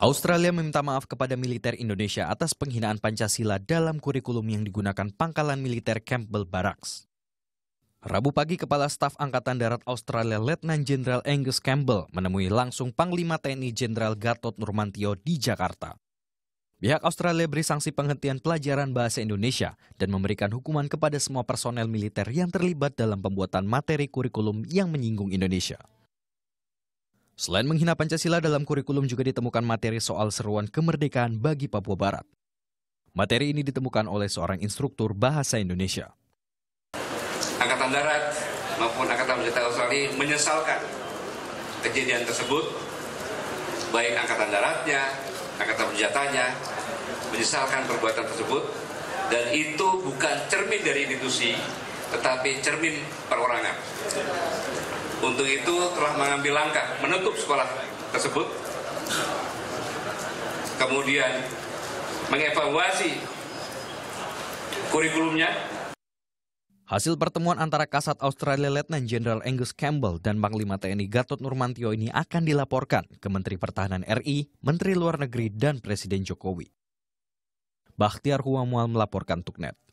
Australia meminta maaf kepada militer Indonesia atas penghinaan Pancasila dalam kurikulum yang digunakan pangkalan militer Campbell Barracks. Rabu pagi, Kepala Staf Angkatan Darat Australia Letnan Jenderal Angus Campbell menemui langsung Panglima TNI Jenderal Gatot Nurmantio di Jakarta. Pihak Australia beri sanksi penghentian pelajaran bahasa Indonesia dan memberikan hukuman kepada semua personel militer yang terlibat dalam pembuatan materi kurikulum yang menyinggung Indonesia. Selain menghina Pancasila dalam kurikulum juga ditemukan materi soal seruan kemerdekaan bagi Papua Barat. Materi ini ditemukan oleh seorang instruktur bahasa Indonesia. Angkatan Darat maupun Angkatan Bersenjata Australia menyesalkan kejadian tersebut, baik Angkatan Daratnya, Angkatan Bersenjatanya, menyesalkan perbuatan tersebut, dan itu bukan cermin dari institusi, tetapi cermin perorangan. Untuk itu telah mengambil langkah menutup sekolah tersebut, kemudian mengevaluasi kurikulumnya. Hasil pertemuan antara Kasat Australia Letnan Jenderal Angus Campbell dan Panglima TNI Gatot Nurmantio ini akan dilaporkan ke Menteri Pertahanan RI, Menteri Luar Negeri, dan Presiden Jokowi. Bakhtiar Huamual melaporkan Tuknet.